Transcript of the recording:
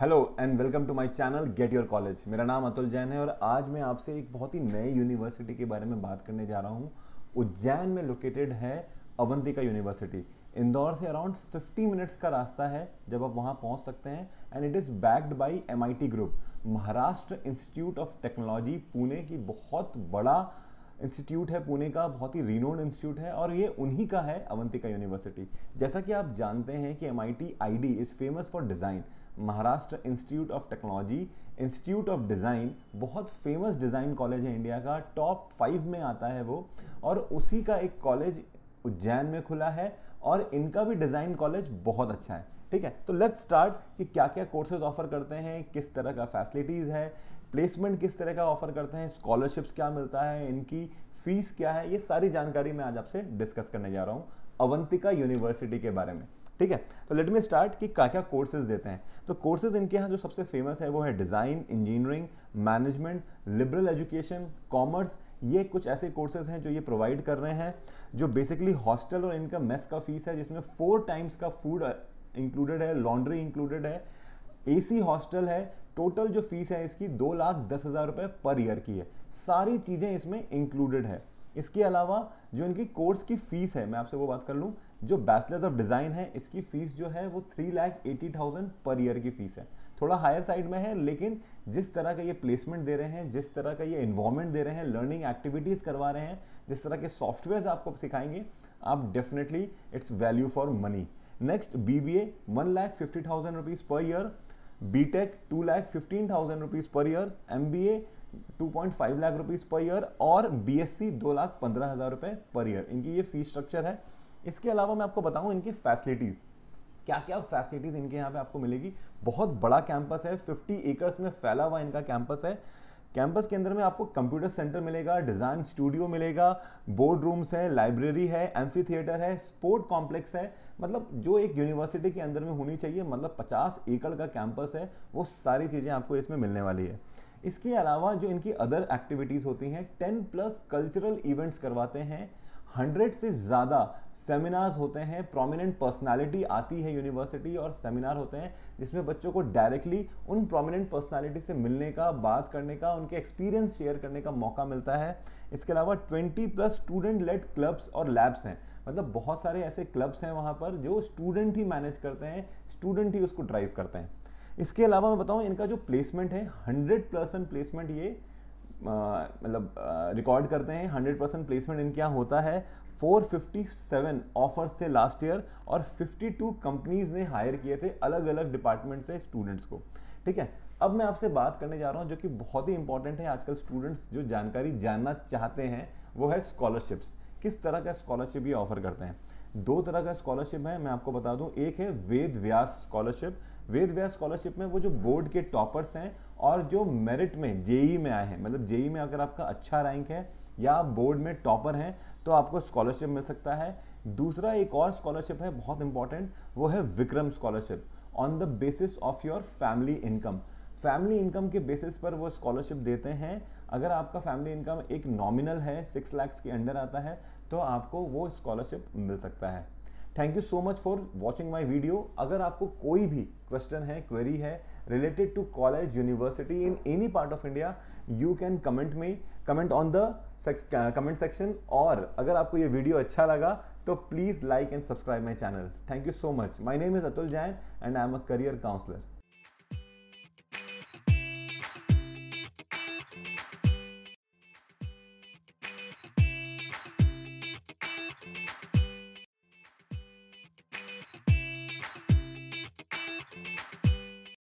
hello and welcome to my channel get your college मेरा नाम अतुल जैन है और आज मैं आपसे एक बहुत ही नई यूनिवर्सिटी के बारे में बात करने जा रहा हूँ उज्जैन में लोकेटेड है अवंतिका यूनिवर्सिटी इंदौर से अराउंड 50 मिनट्स का रास्ता है जब आप वहाँ पहुँच सकते हैं and it is backed by M group Maharashtra institute of technology Pune की बहुत बड़ा इंस्टीट्यूट है पुणे का बहुत ही रिनोड इंस्टीट्यूट है और ये उन्हीं का है अवंतिका यूनिवर्सिटी जैसा कि आप जानते हैं कि M I T I D is famous for design Maharashtra institute of technology institute of design बहुत फेमस डिज़ाइन कॉलेज है इंडिया का टॉप फाइव में आता है वो और उसी का एक कॉलेज उज्जैन में खुला है और इनका भी डिज़ाइन कॉलेज बहुत अच्छा है ठीक है तो लेट्स स्टार्ट कि क्या क्या कोर्सेज ऑफर करते हैं किस तरह का फैसिलिटीज़ है प्लेसमेंट किस तरह का ऑफर करते हैं स्कॉलरशिप्स क्या मिलता है इनकी फीस क्या है ये सारी जानकारी मैं आज आपसे डिस्कस करने जा रहा हूँ अवंतिका यूनिवर्सिटी के बारे में ठीक है तो लेट मी स्टार्ट कि क्या क्या कोर्सेज देते हैं तो कोर्सेज इनके यहाँ जो सबसे फेमस है वो है design engineering management liberal education commerce ये कुछ ऐसे कोर्सेज हैं जो ये प्रोवाइड कर रहे हैं जो बेसिकली हॉस्टल और इनका मेस का फीस है जिसमें फोर टाइम्स का फूड इंक्लूडेड है लॉन्ड्री इंक्लूडेड है एसी हॉस्टल है टोटल जो फीस है इसकी दो लाख दस हज़ार रुपये पर ईयर की है सारी चीज़ें इसमें इंक्लूडेड है इसके अलावा जो इनकी कोर्स की फ़ीस है मैं आपसे वो बात कर लूँ जो बैचलर्स ऑफ डिज़ाइन है इसकी फ़ीस जो है वो three lakh eighty thousand per year की फ़ीस है थोड़ा हायर साइड में है लेकिन जिस तरह का ये प्लेसमेंट दे रहे हैं जिस तरह का ये इन्वॉर्मेंट दे रहे हैं लर्निंग एक्टिविटीज़ करवा रहे हैं जिस तरह के सॉफ्टवेयर आपको सिखाएंगे आप definitely it's value for money next B B A one lakh fifty thousand rupees per year B tech two lakh fifteen thousand rupees per year M B A two point five lakh rupees per year और B S C दो लाख पंद्रह हज़ार रुपए per year इनकी ये fees structure है इसके अलावा मैं आपको बताऊँ इनकी फैसिलिटीज़ क्या क्या फैसिलिटीज़ इनके यहाँ पे आपको मिलेगी बहुत बड़ा कैंपस है फिफ्टी एकर्स में फैला हुआ इनका कैंपस है कैंपस के अंदर में आपको कंप्यूटर सेंटर मिलेगा डिज़ाइन स्टूडियो मिलेगा बोर्ड रूम्स है लाइब्रेरी है एम्फी थिएटर है स्पोर्ट कॉम्प्लेक्स है मतलब जो एक यूनिवर्सिटी के अंदर में होनी चाहिए मतलब 50 एकड़ का कैंपस है वो सारी चीज़ें आपको इसमें मिलने वाली है इसके अलावा जो इनकी अदर एक्टिविटीज़ होती हैं टेन प्लस कल्चरल इवेंट्स करवाते हैं हंड्रेड से ज़्यादा सेमिनार्स होते हैं प्रोमिनेंट पर्सनालिटी आती है यूनिवर्सिटी और सेमिनार होते हैं जिसमें बच्चों को डायरेक्टली उन प्रोमिनेंट पर्सनालिटी से मिलने का बात करने का उनके एक्सपीरियंस शेयर करने का मौका मिलता है इसके अलावा twenty plus student led clubs और लैब्स हैं मतलब बहुत सारे ऐसे क्लब्स हैं वहाँ पर जो स्टूडेंट ही मैनेज करते हैं स्टूडेंट ही उसको ड्राइव करते हैं इसके अलावा मैं बताऊँ इनका जो प्लेसमेंट है हंड्रेड परसेंट प्लेसमेंट ये मतलब रिकॉर्ड करते हैं हंड्रेड परसेंट प्लेसमेंट इनके यहाँ होता है 457 ऑफर्स थे लास्ट ईयर और 52 कंपनीज ने हायर किए थे अलग अलग डिपार्टमेंट से स्टूडेंट्स को ठीक है अब मैं आपसे बात करने जा रहा हूँ जो कि बहुत ही इंपॉर्टेंट है आजकल स्टूडेंट्स जो जानकारी जानना चाहते हैं वो है स्कॉलरशिप्स किस तरह का स्कॉलरशिप ये ऑफर करते हैं दो तरह का स्कॉलरशिप है मैं आपको बता दूं एक है वेद व्यास स्कॉलरशिप वेद व्यास स्कॉलरशिप में वो जो बोर्ड के टॉपर्स हैं और जो मेरिट में जेई में आए हैं मतलब जेई में अगर आपका अच्छा रैंक है या आप बोर्ड में टॉपर हैं तो आपको स्कॉलरशिप मिल सकता है दूसरा एक और स्कॉलरशिप है बहुत इंपॉर्टेंट वो है Vikram scholarship on the basis of your family income family income के बेसिस पर वो स्कॉलरशिप देते हैं अगर आपका फैमिली इनकम एक नॉमिनल है सिक्स लैक्स के अंडर आता है तो आपको वो स्कॉलरशिप मिल सकता है thank you so much for watching my video अगर आपको कोई भी क्वेश्चन है क्वेरी है related to college university in any part of India you can comment me comment on the comment section और अगर आपको ये वीडियो अच्छा लगा तो please like and subscribe my channel thank you so much my name is Atul Jain and I am a career counsellor